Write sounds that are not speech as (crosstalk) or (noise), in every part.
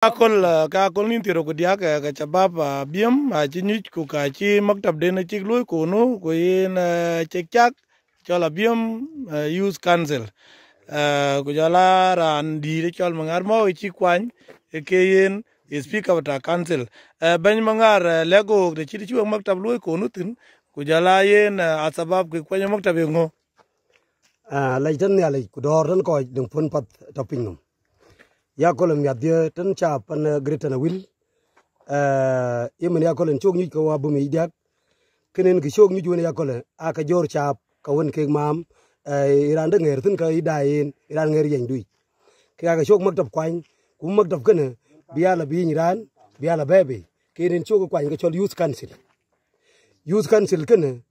kakol kakol nin tiro ku diak eh, ka chabab eh, biem a eh, chi nyuch ku ka chi maktab de na chik lui ku nu ku yin chek chak chola biem use cancel ku jola ran di de chol mangar mo chi kwan e ke yin e speaker ta council ban mangar lego de chi chi maktab lui ku nu tin ku jola yin a sabab ku kwan maktab e ngo ah, a lai tan ne lai ku dor tan ko ding pun pat topping num yakolum yadye tan cha pan gretana wil eh yemen eh, yakolen chog nyu ko wabu mi dak kenen ki chog nyu jone yakole aka jor cha ka won ke mam eh, iran de ngher tin ka idayen iran ngher yen dui ke aka chog maktab kwain ku maktab kene biala bi iran biala bebe kenen chog kwain ka chol youth council youth council kene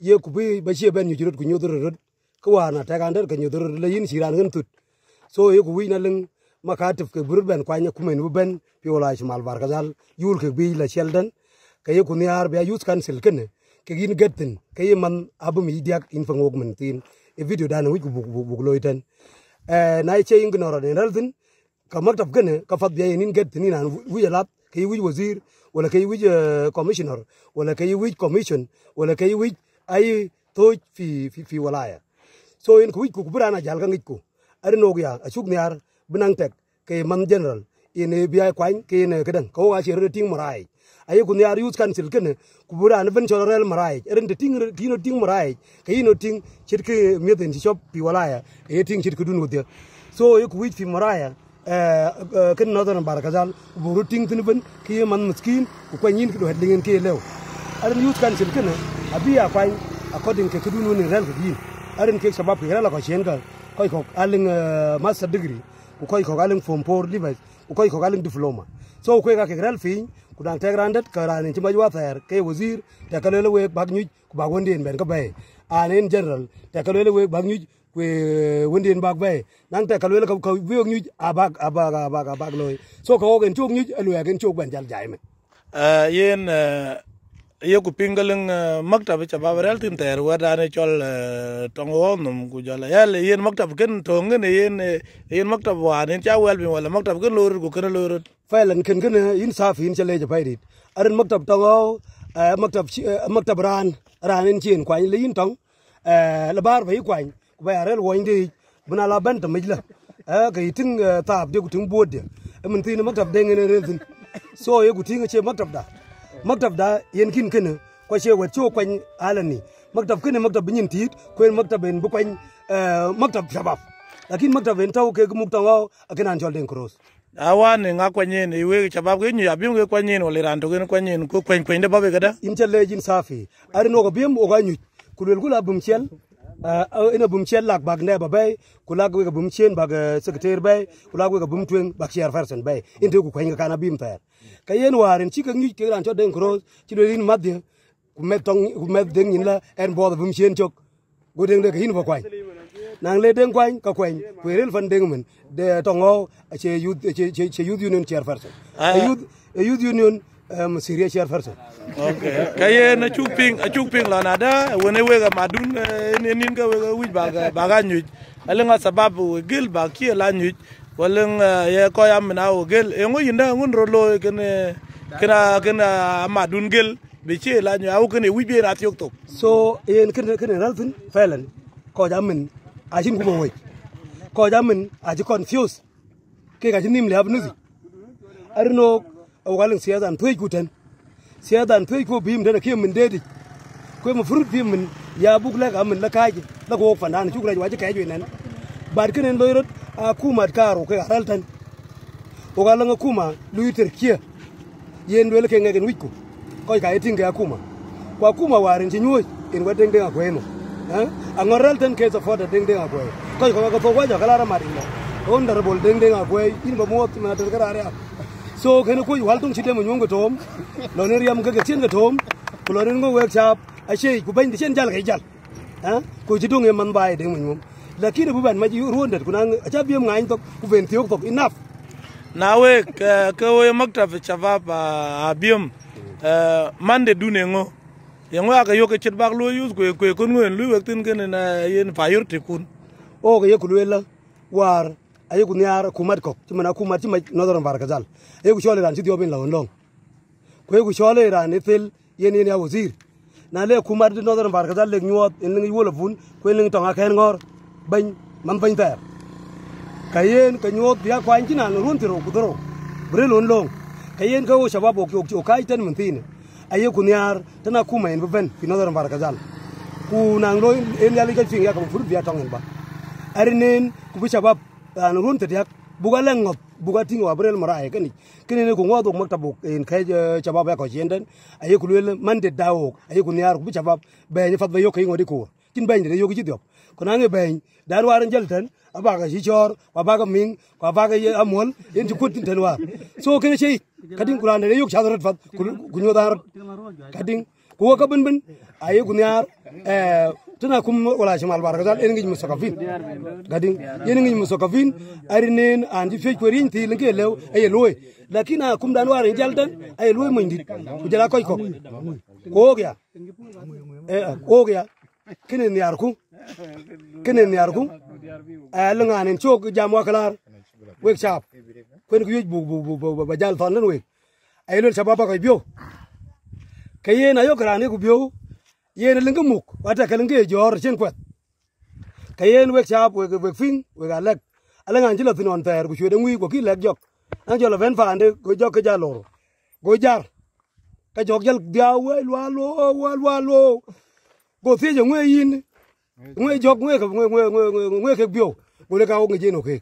ye ku bi ba che ben nyu jurut ku nyu durut ko wana ta gander ka nyu durut le yin siran ngentut so ye ku wi na leng makatif ke bur ben kwanya kumen bu ben pi wala ci mal bar gazal yul ke bi la sheldan ke ye kun yar be ayus kan sil ken ke gin gatten ke ye man abum yi diak in fa ngok men tin e video dan wi bu bu loiten e na ye cheng noro ne dalten ka maktaf gene ka fat be ye nin gatten ni nan wi la ke wi wazir wala ke wi eh, commissioner wala ke wi commission wala ke wi ay toj fi fi fi walaya so en ku wi ku burana jalga ngi ko arino ya asuk ne benang tek ke man general ine biya kwany ke ne kedan ko ga chere ting marai ayo kun yar youth council kene kubura an ben chorel marai eren de ting kino ting marai ke ino ting chit ke meden ti shop pi walaya e ting chit kudun wudya so yo kuwit fi maraya eh, eh, kin northern barakazal buru ting tin ben ke man miskin ku kwanyin kudu hedlingen ke lew eren youth council kene abiya kwany according ke kudun ni ren kudin eren ke shabab ke rela ko shenga koy ko aling eh, master degree ukoi ko galing form 4 device ukoi diploma so ukoi ka kegral fi kudan te grandet karani chima jwa ther ke wazir te kalele we bag nyuj ku bag ben ka bay anen general te kalele we bag nyuj ku wondien bag bay nang te kalele ka ka wiog nyuj abag abag abag abag loy so ko gen chok nyuj alwe gen chok ben jal jaime eh, yen uh, ye ku pingalin eh, maktab cha ba rel tin ter wa dane chol eh, tong wo num ku jol ya le yen maktab ken tong ne yen eh, yen maktab wa ne cha wel bin wala maktab ken lor ku ken lor failan ken ken in saf in chale ja pai dit arin maktab tong wo maktab maktab ran ran in chin kwa le yin tong la bar bai kwa ku ba rel wo ndi buna la ban ta mijla ka yitin tab de ku tin bod de mun tin maktab de ngene ren tin so ye ku tin che maktab da maktab da yen kin kene ko she wa cho kwany alani maktab kene maktab binyin tit ko en maktab en bu kwany eh, maktab shabab lakini maktab en taw ke mukta wa akena jol den cross awane nga kwanyen iwe chabab genyu abiyonge kwanyen ole rando gen kwanyen ko kwany kwende babe kada imchele jin safi ari no ko biem oganyu kulwel kula chel uh, ina bum chen lak bag ne ba bay kulak we ga bum chen bag ờ, secretary bay kulak we ga bum twen bag chair person bay inte ku kwen kana bim ter ka yen warin chi ka ngi ke ran cho den kro chi do rin madde ku met tong ku met den yin la en bo bum chen chok go den de hin ba kwai nang le den kwai ka kwai ku e rel fan den men de tongo che youth che youth union chair person youth youth union um, Syria first Okay. Kaye ờ, na chukping, ờ, chukping la nada, wene wega madun, ninga wega wij baga, baga nyuj. Alenga sababu wegil baki la nyuj. Waleng ya koya mina wegil. Engo yinda ngun rolo kene kena kena madun gil. Bici la nyuj, au kene wij bien ati okto. So, yen kene kene ralton, failan. Koja min, ajin kuma wei. Koja min, aji confused. Kekaji nim le abnuzi. Arno au galin siya dan tuai kutan siya dan tuai ko bim dana kia min dedi ko ma furut bim min ya buk la ka min la kaji la ko fan dan chukra jwa kai jwe nan bar kenen loirot a kuma karo ko garal tan au galin kuma luiter kia yen dwel ke ngegen wikku ko ka etinge akuma kwa kuma warin ti nyoi in wa deng deng akweno a ngorral tan ke sa foda deng deng akwe ko ko ko to waja kala ra marina on dar bol deng deng akwe in ba mo na ter karare so khi nó wal tung chite mo nyong tom lo ne riam ke chen ke tom ko lo ne ngo workshop a she ku ban chen jal ke jal ha ko chi tung e man bai de mo nyong lakini bu ban ma ji ruon det kunang a cha biem ngain tok ku ben tiok tok enough nawe ke we makta fe chava pa biem eh, mande dune ngo yengo aka yo ke chet bak lo use ko ko kun ngo lu wek tin ken na yen fire tikun o ke ye ku la war ayigu niar kumat kok cimana kumat cima nodoran barkazal ayigu shole ran sidi obin lawon long ko ayigu shole ran ithil yen yen ya wazir na le kumat di nodoran barkazal lek nyuot en ning yuola bun ko en ning tonga ken ngor bany man bany ter kayen ka nyuot biya kwan cina no run tiro kudoro bre lon long kayen ka wo shabab ok ok kai ten mentine ayigu niar tana kuma en ben fi nodoran barkazal ku nang lo en yali ka finga ka fur biya tongen ba arinen ku bi shabab an run te yak buga leng ngop buga ting wa brel mara ay kani kini ne ko ngodo mak tabuk en kay chabab ko jenden ay ko lel man de dawo ay ko niar bu chabab be ni fat be yokay ngodi ko tin be ni yogi jidop ko nangi be dar war jel tan abaga si chor wa baga ming wa baga ye amol en ti kutin tan wa so kene chei kadin kuran de yok chadrat fat kunyo dar kadin ko ka ben ben ay ko niar eh tuna kum wala shi malbar ga en ngi musakafin gadin yen ngi musakafin arinen anji fe ko rin ti linge lew ay loy lakina kum dan warin jaldan ay loy mo ndit ku jala koy ko ko gya eh, eh ko gya kinen yar ku kinen yar ku ay eh, langanen chok jam wa klar wek chap kwen ku yuj bu bu bu ba jal ton len wek ay lol sababa ko bio kayen ayo krane ku bio yen linga muk wata kalinga jor chen kwet kayen wek chap wek wek fing wek alek ala ngan jila tinon ter ku chwede ngwi ko ki lek jok an jolo ven fande go jok ka jaloro go jar ka jok jal dia we lwa lo wa lwa lo go thie jo ngwe yin ngwe jok ngwe ka ngwe ngwe ngwe ngwe ke bio go le ka o ngi no ke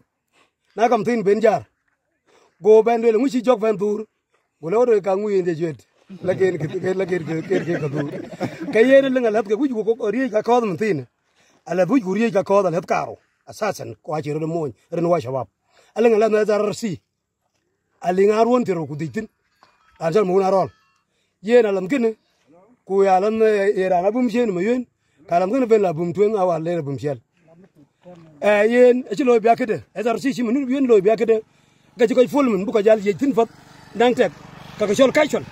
na kam thin ben jar go ben le ngwi chi jok ven tur go le o ka ngwi inde jwet lakini kitikelakir kir kir kadu kayen lenga lat ke wujugo ori ka kod mtin ala wujugo ri ka kod lat karo asasan ko ajiro de moñ ren wa shabab alenga lat na zar si alinga ron tiro kuditin arjal mo na rol yena lam gine ku ya lam era na bum shen mayen kalam gine bela bum tuen awa le bum shel ayen ci lo biya kede ezar si ci munu biyen lo biya kede gaji ko fulmun bu ko jal je tin fat dang tek ka ko shol kay shol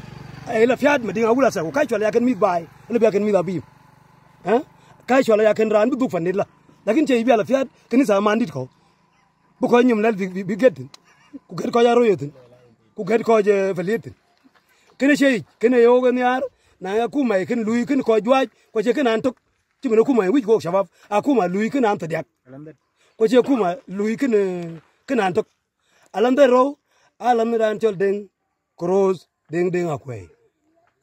là eh, ila fiad madinga wula sa kai chola yakan mi bai ila eh? bi yakan mi labi ha kai chola yakan ran bu gufan la lakin che bi ala fiad kini sa mandit ko bu ko nyum lal bi ged ku ged ko yaro yetin ku ged ko je felietin kini e e che kini yo gan yar na ya ku mai kin lui kin ko jwa ko che kin an tok ti mun ku mai wi ko shabab a ku ma lui kin an ta dak ko này ku ma lui kin kin làm tok rồi, de ro alam anh chol đến cross đến đến ding quay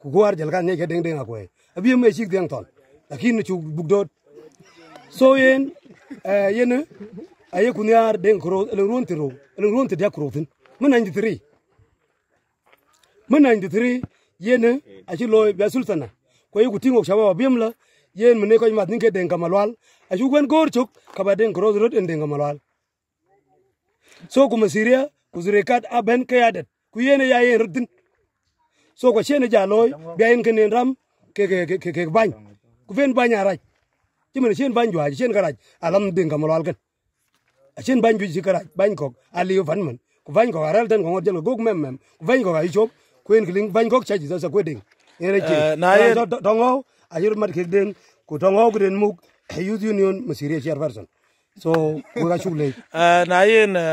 ku kuar jel kan nyeke deng deng akwe eh. abi me sik deng ton lakin chu bugdot so yen eh yen eh, aye kunyar deng kro elen ron tiro elen ron tiro kro tin mun 93 mun 93 yen eh, achi loy be sultana ko yiku tingo shaba abimla yen mune ko mat ninke deng kamalwal achu gwen gor chuk kaba deng kro rod deng kamalwal so kuma siria kuzurekat aben kayadet kuyene yayen rodin so ko chene ja loy bien kenen ram ke ke ke ke bany ku ven bany araj chimene chen bany jwa chen garaj alam ding kamalal kan chen bany ju garaj bany kok ali van man ku bany kok aral den ko ngod jelo gog mem mem ku bany kok ai chop kuen kling bany kok chaji sa kweding ene chi eh, na ye dongo ayur mat ke den ku dongo ku den muk youth union masirie chairperson so wega chule na ye na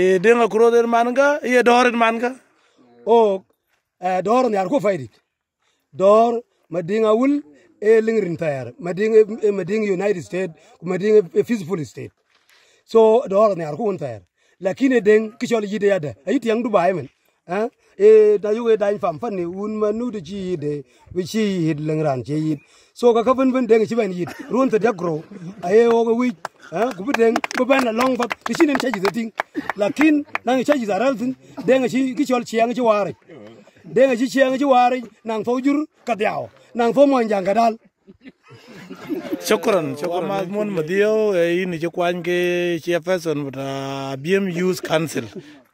e denga kuro den manga ye man ga, o Eh, door ni arko faidit door madinga wul e lingrin tayar madinga e madinga united state madinga e peaceful state so door ni arko un tayar lakini deng kichol yide yada ayit yang dubai men eh e da yuge da fam fan un ma nu de ji yide wi chi yid lingran che yid so ka ka bun bun deng chi ben yid run te dagro aye o ga wi eh ku bu deng bu ben long fat ti chinen chaji de ting lakin nang chaji zaral tin deng chi kichol chi yang chi ware de nga ci ciang ci wari nang fo jur kadiao nang fo mon jang kadal shukran shukran ma mon madio e eh, ni ci kwan ke chairperson ta bm youth council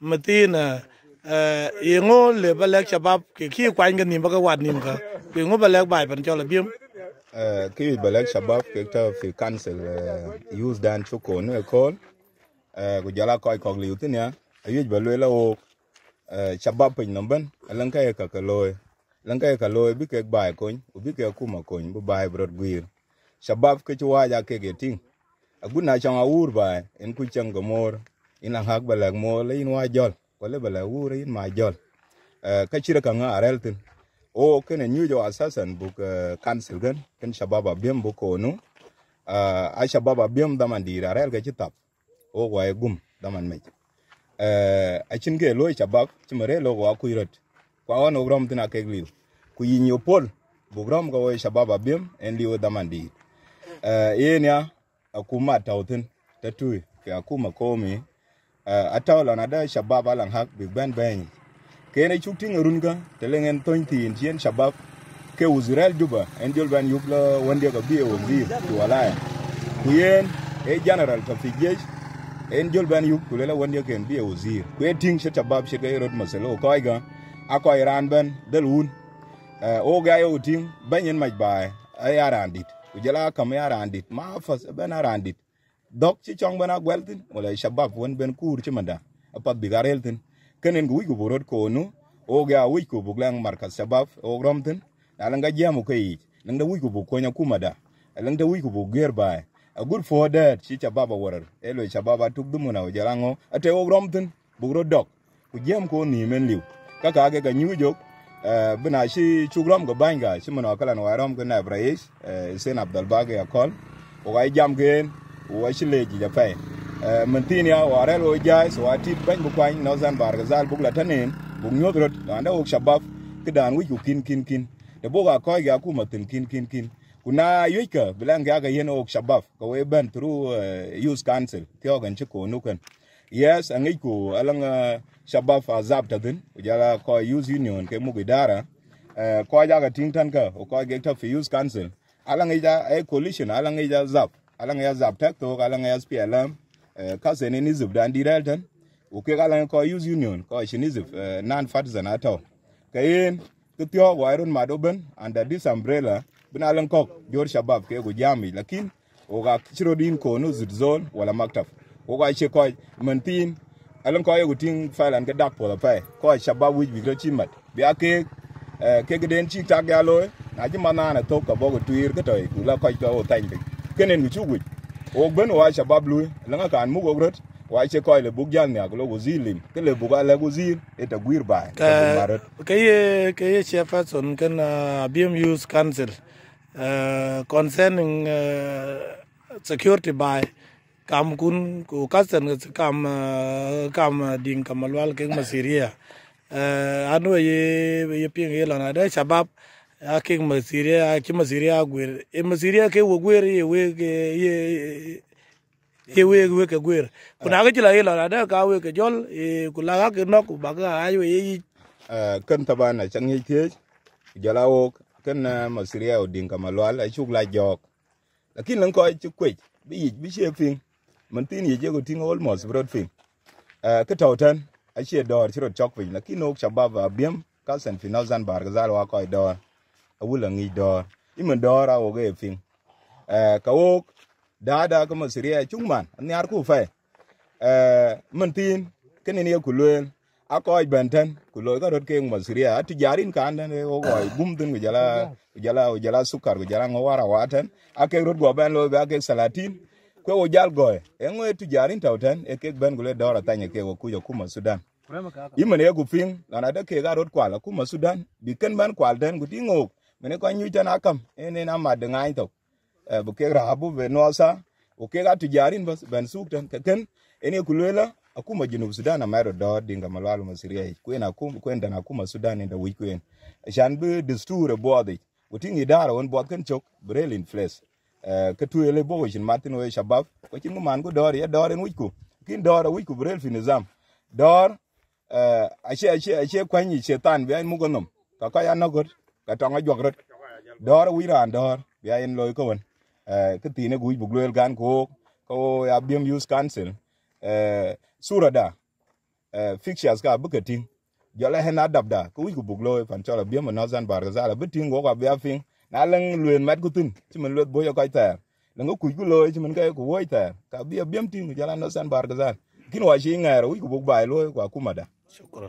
matina e eh, ngo le balak shabab ke ki kwan ga ni ba wat ni ka ke ngo balak bai pan cho la bm eh, ki balak shabab ke ta fi council youth dan chukon e call ku jala koy kog liu tin ya ayuj balwe la ok Eh, chaba piny no ben alang ka ka ka loy alang ka ka loy bi ke bai kon u bi ke kuma kon bu bai brod guir. shabab ke chwa ja ke ke ting aguna changa ur bai en ku chang ga mor in ang hak balak mo le in wa jol ko le bala ur in ma jol eh, ka chira ka nga arel tin o kene nyu jo assassin bu cancel gan ken shabab abiem bu ko nu eh, a shabab abiem damandira arel ke chitap o wa e gum daman mechi eh achin ke lo chabak chimere lo wa kuirot kwa wan ogrom tina ke glil ku yinyo pol bogrom ga wo shabab abim en liwo damandi eh yen ya akuma tawtin tatu ke akuma komi eh atawla na da shabab lan hak big ben ben ke ne chukti ngarunga telengen tointin chien shabab ke Israel juba en jol ban yupla wonde ga biye wonde to wala kuyen e general tafijej en jol ban yuk kulela wan ya ken biya e wazir kwe ting shi tabab shi kai rod masalo koi ga akoi ran ban del wun eh, o ga yo ting ban yin mai bai ya randit kujala kam ya randit ma fas ban randit dok ci chong ban agweltin wala shabab wan ban kur ci manda apat bigareltin kenen gu wigu borod ko nu o ga wig ko buglang markas shabab o romtin alanga jamu kai nang da wigu bu konya kumada alanga wigu bu gerbai a good for that shi chababa warar elo chababa tuk dumu na ujarango ate wo romtin bugro dok ku jam ko ni men liu kaka age ga nyu jok eh, bina shi chugrom go banga shi mona kala no waram go na braish eh, sen abdul bage akol o ga jam gen wa shi leji ja pai eh, mantinia warel o jai so ati ban bu kwang no zan bar zal bugla tanen bug nyodrot anda ok shabab kidan wi kin kin kin de boga ko ga ku matin kin kin kin kuna yuika bilang ya ga yeno ok shabab ka we ban through uh, youth council tyo gan chiko nukan yes angi ko alang eh, shabaf azab tadin ujala ko youth union ke mugidara uh, eh, ko ja ga ting tan ka ko ga ta fi youth council alang e ja a coalition alang e ja zab alang ya zab tak to alang ya spla uh, ka sene ni zub dan direltan uke alang ko youth union ko shinizif uh, non partisan ato kayen kityo wairun madoben under this umbrella bina lan kok jor shabab ke go jami lakin o ga chiro din ko no zut zone wala maktaf o ga che ko man tin alan ko yego tin falan ke dak pola pe ko shabab wi bi rochi mat bi ake ke eh, gden chi ta ga lo na ji mana na to ka bogo tuir ke toy kula ko to o tan bi kenen mi chugu o ben wa shabab lu lan ka an mu go rot wa che ko le bug jang ya ko go zilim ke le buga le go zil ta gwir ba ke ye ke ye che fa son ken BMU's council uh, concerning uh, security by kam kun ko kasan kam uh, kam ding kamalwal ke masiria uh, anu ye ye ping ye lana da shabab aking masiria aking masiria gwir e masiria ke wo gwir ye we ye ye wege weke gwer kunake ci la ye lora de ka weke jol kulaka ke nok baka ay we ye ken tabana chan ye tie jala wok ken masiria odin kama lwal ay chuk la jok lakini nko ay chu kwech bi yich bi she fin man tin ye je go tin almost brod fin ke tawtan ay she dor chiro chok fin lakini ok shababa biem ka sen finozan bar gazal wa ko dor awula ngi dor imen dor awoge fin ka wok da da ko masiria eh, chung man ni ar ku fe eh man tin ken ni ku luen a ko benten ku lo ka rot ke masiria eh, ati jarin kan ne eh, o go bum (coughs) tin ku jala jala jala sukar ku jala ngo wara waten a ke rot go ben lo ga ke salatin kwe wo jal goe engo etu jarin tauten e, e kek ben gule dora tanye ke wo kuyo kuma sudan imene ye guping lana de kek arot kwala kuma sudan bi ken ben kwal den guti ngok mene ko nyu chan akam ene na mad ngai tok Eh, buke rahabu be nosa uke ga tijarin bas ben suktan kaken ene kulela akuma junub sudan amero do dinga malwalu masiria kwen akum kwen dan akuma sudan da wi kwen shan be desturi bodi wutin idara won bod kan chok brel in flesh eh, ka tuyele bo shin matin we shabab ko chin man go dor ya dor en wiku kin dor wiku brel fi nizam dor eh, ashe ashe ashe kwanyi shetan bi an mugonom ka ka ya nagor ka tonga jogrot dor wiran dor bi an loy ko won Eh, ke tine guj buk luel kan ko ko ya bim use council eh, sura da eh, fixtures ka bu ketin jola hena dabda ko ku buk loy e pan chola bim e no zan bar zala bitin go ka bia fin na lang luen mat kutun ti men luet boyo kai e ta lang ku ku loy ti men kai ku woi ta ka bia bim tin jola no zan bar zala kin wa shi ngara ku buk bai loy kwa kumada shukran